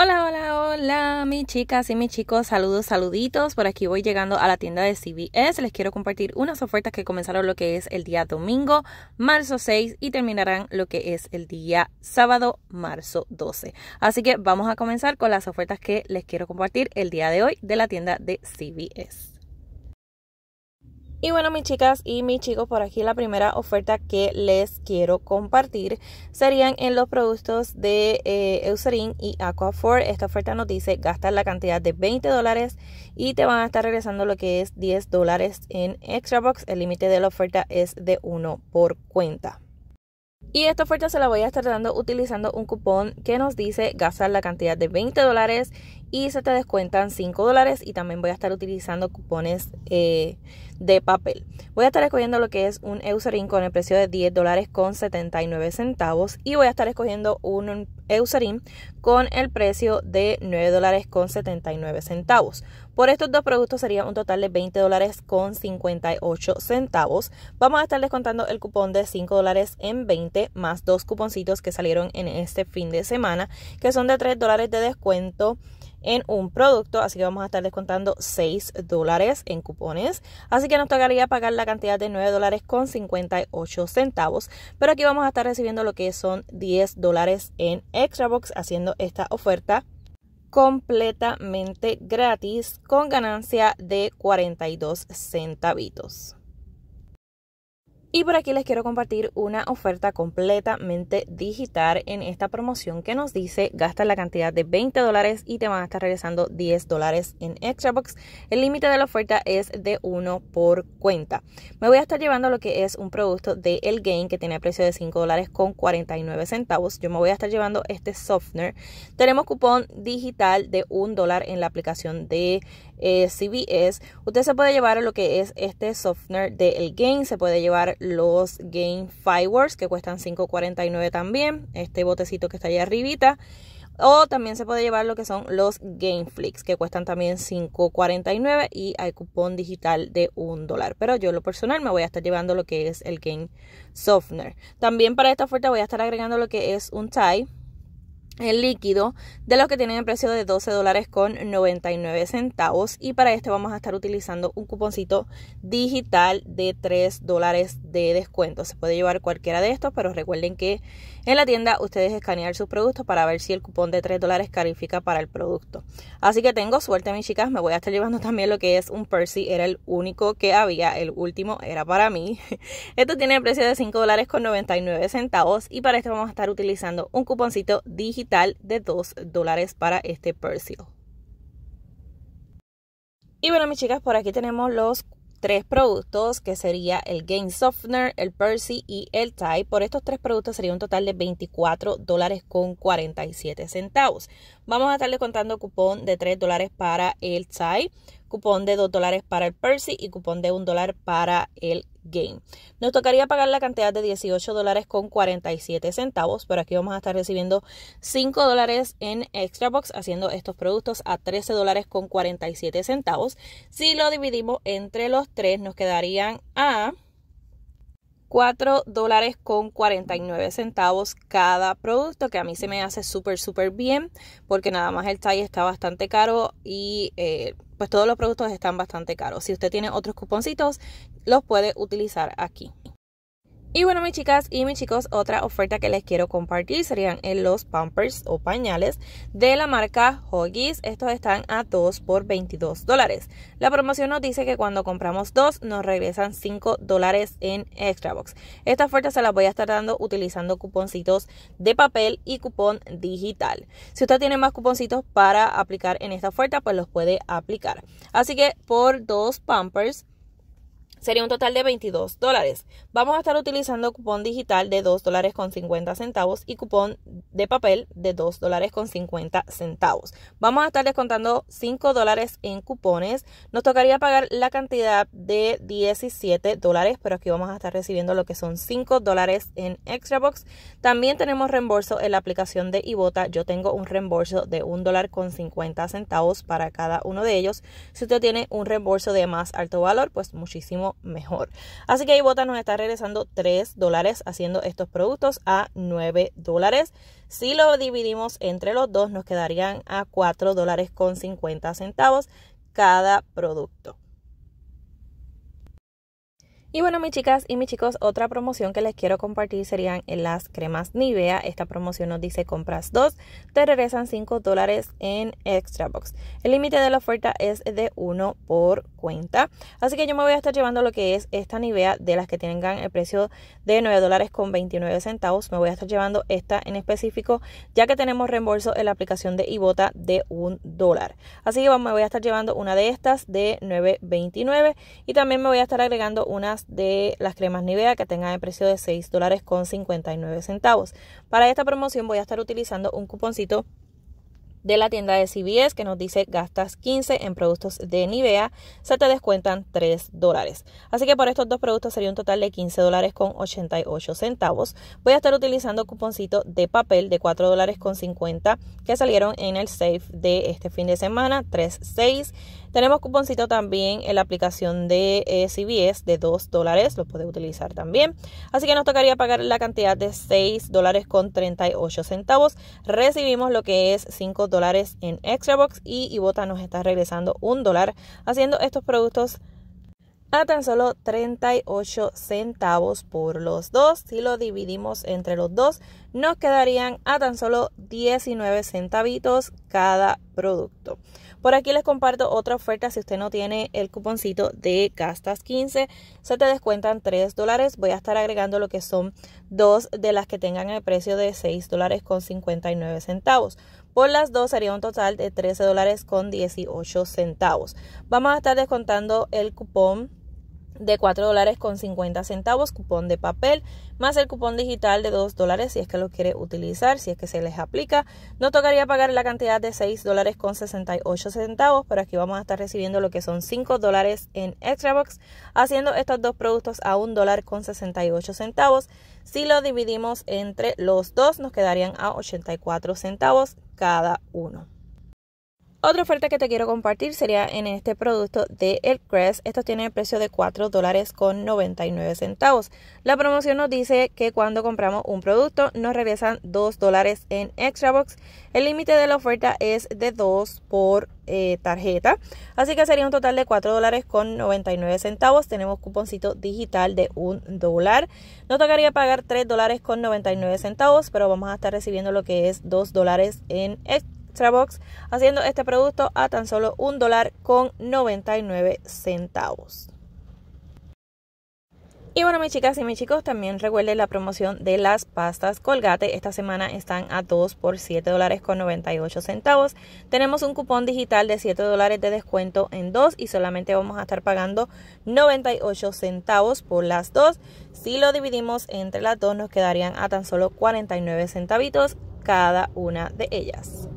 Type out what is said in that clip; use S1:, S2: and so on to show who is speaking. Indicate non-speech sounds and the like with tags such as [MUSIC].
S1: Hola, hola, hola, mis chicas y mis chicos, saludos, saluditos. Por aquí voy llegando a la tienda de CBS. Les quiero compartir unas ofertas que comenzaron lo que es el día domingo, marzo 6, y terminarán lo que es el día sábado, marzo 12. Así que vamos a comenzar con las ofertas que les quiero compartir el día de hoy de la tienda de CBS. Y bueno, mis chicas y mis chicos, por aquí la primera oferta que les quiero compartir serían en los productos de eh, Eucerin y Aquafor. Esta oferta nos dice gastar la cantidad de 20 dólares y te van a estar regresando lo que es 10 dólares en Extra Box. El límite de la oferta es de 1 por cuenta. Y esta oferta se la voy a estar dando utilizando un cupón que nos dice gastar la cantidad de 20 dólares y se te descuentan 5 dólares y también voy a estar utilizando cupones eh, de papel. Voy a estar escogiendo lo que es un Eucerin con el precio de 10 dólares con 79 centavos y voy a estar escogiendo un Eucerin con el precio de 9 dólares con 79 centavos. Por estos dos productos sería un total de 20 dólares con 58 centavos. Vamos a estar descontando el cupón de 5 dólares en 20 más dos cuponcitos que salieron en este fin de semana que son de 3 dólares de descuento en un producto, así que vamos a estar descontando 6 dólares en cupones. Así que nos tocaría pagar la cantidad de 9 dólares con 58 centavos, pero aquí vamos a estar recibiendo lo que son 10 dólares en Extra Box haciendo esta oferta completamente gratis con ganancia de 42 centavitos. Y por aquí les quiero compartir una oferta completamente digital en esta promoción que nos dice gasta la cantidad de 20 dólares y te van a estar regresando 10 dólares en Extra Box. El límite de la oferta es de 1 por cuenta. Me voy a estar llevando lo que es un producto de El Gain que tiene precio de $5.49. dólares con 49 centavos. Yo me voy a estar llevando este softener. Tenemos cupón digital de 1 dólar en la aplicación de eh, CBS. Usted se puede llevar lo que es este softener de El Gain, se puede llevar los Game Fireworks que cuestan $5.49 también, este botecito que está allá arribita. O también se puede llevar lo que son los Game que cuestan también $5.49 y hay cupón digital de un dólar. Pero yo lo personal me voy a estar llevando lo que es el Game Softener. También para esta oferta voy a estar agregando lo que es un tie el líquido de los que tienen el precio de 12 dólares con 99 centavos y para este vamos a estar utilizando un cuponcito digital de 3 dólares de descuento se puede llevar cualquiera de estos pero recuerden que en la tienda ustedes escanear sus productos para ver si el cupón de 3 dólares califica para el producto. Así que tengo suerte mis chicas, me voy a estar llevando también lo que es un Percy, era el único que había, el último era para mí. [LAUGHS] Esto tiene el precio de 5 dólares con 99 centavos y para esto vamos a estar utilizando un cuponcito digital de 2 dólares para este Percy. Y bueno, mis chicas, por aquí tenemos los tres productos, que sería el Game Softener, el Percy y el Tide. Por estos tres productos sería un total de 24 dólares con 47 centavos. Vamos a estarle contando cupón de 3 dólares para el Tide, cupón de 2 dólares para el Percy y cupón de 1 dólar para el Game. Nos tocaría pagar la cantidad de 18 dólares con 47 centavos, pero aquí vamos a estar recibiendo 5 dólares en Extra Box haciendo estos productos a 13 dólares con 47 centavos. Si lo dividimos entre los tres nos quedarían a... 4 dólares con 49 centavos cada producto, que a mí se me hace súper, súper bien, porque nada más el talle está bastante caro y eh, pues todos los productos están bastante caros. Si usted tiene otros cuponcitos, los puede utilizar aquí. Y bueno, mis chicas y mis chicos, otra oferta que les quiero compartir serían en eh, los pampers o pañales de la marca Huggies. Estos están a 2 por 22 dólares. La promoción nos dice que cuando compramos dos nos regresan 5 dólares en extra box. Esta oferta se la voy a estar dando utilizando cuponcitos de papel y cupón digital. Si usted tiene más cuponcitos para aplicar en esta oferta, pues los puede aplicar. Así que por dos pampers sería un total de 22 dólares. Vamos a estar utilizando cupón digital de 2 dólares con 50 centavos y cupón de papel de 2 dólares con 50 centavos. Vamos a estar descontando 5 dólares en cupones. Nos tocaría pagar la cantidad de 17 dólares, pero aquí vamos a estar recibiendo lo que son 5 dólares en extra box. También tenemos reembolso en la aplicación de Ibota. Yo tengo un reembolso de 1 dólar con 50 centavos para cada uno de ellos. Si usted tiene un reembolso de más alto valor, pues muchísimo mejor. Así que Ibota nos está regresando 3 dólares haciendo estos productos a 9 dólares. Si lo dividimos entre los dos, nos quedarían a 4 dólares con 50 centavos cada producto. Y bueno, mis chicas y mis chicos, otra promoción que les quiero compartir serían las cremas Nivea. Esta promoción nos dice compras 2, te regresan 5 dólares en Extra Box. El límite de la oferta es de uno por cuenta. Así que yo me voy a estar llevando lo que es esta Nivea de las que tengan el precio de 9 dólares con 29 centavos. Me voy a estar llevando esta en específico, ya que tenemos reembolso en la aplicación de Ibota de un dólar. Así que me voy a estar llevando una de estas de 9.29 y también me voy a estar agregando una de las cremas Nivea que tengan el precio de 6 dólares con 59 centavos. Para esta promoción voy a estar utilizando un cuponcito de la tienda de CBS que nos dice gastas 15 en productos de Nivea, se te descuentan 3 dólares. Así que por estos dos productos sería un total de 15 dólares con 88 centavos. Voy a estar utilizando cuponcito de papel de 4 dólares con 50 que salieron en el safe de este fin de semana, 36. Tenemos cuponcito también en la aplicación de eh, CBS de 2 dólares, lo puedes utilizar también. Así que nos tocaría pagar la cantidad de 6 dólares con 38 centavos. Recibimos lo que es 5 dólares dólares en box y Ibota nos está regresando un dólar haciendo estos productos a tan solo 38 centavos por los dos. Si lo dividimos entre los dos, nos quedarían a tan solo 19 centavitos cada producto. Por aquí les comparto otra oferta. Si usted no tiene el cuponcito de gastas 15, se te descuentan 3 dólares. Voy a estar agregando lo que son dos de las que tengan el precio de 6 dólares con 59 centavos. Por las dos sería un total de 13 dólares con 18 centavos. Vamos a estar descontando el cupón de 4 dólares con 50 centavos, cupón de papel, más el cupón digital de 2 dólares si es que lo quiere utilizar, si es que se les aplica. No tocaría pagar la cantidad de 6 dólares con 68 centavos, pero aquí vamos a estar recibiendo lo que son 5 dólares en box haciendo estos dos productos a 1 dólar con 68 centavos. Si lo dividimos entre los dos, nos quedarían a 84 centavos cada uno. Otra oferta que te quiero compartir sería en este producto de El Crest. Estos tienen el precio de 4 dólares con 99 centavos. La promoción nos dice que cuando compramos un producto nos regresan 2 dólares en Extra Box. El límite de la oferta es de 2 por eh, tarjeta. Así que sería un total de 4 dólares con 99 centavos. Tenemos cuponcito digital de 1 dólar. Nos tocaría pagar 3 dólares con 99 centavos, pero vamos a estar recibiendo lo que es 2 dólares en Extra Box, haciendo este producto a tan solo un dólar con 99 centavos. Y bueno, mis chicas y mis chicos, también recuerden la promoción de las pastas Colgate. Esta semana están a 2 por 7 dólares con 98 centavos. Tenemos un cupón digital de 7 dólares de descuento en dos y solamente vamos a estar pagando 98 centavos por las dos. Si lo dividimos entre las dos, nos quedarían a tan solo 49 centavitos cada una de ellas.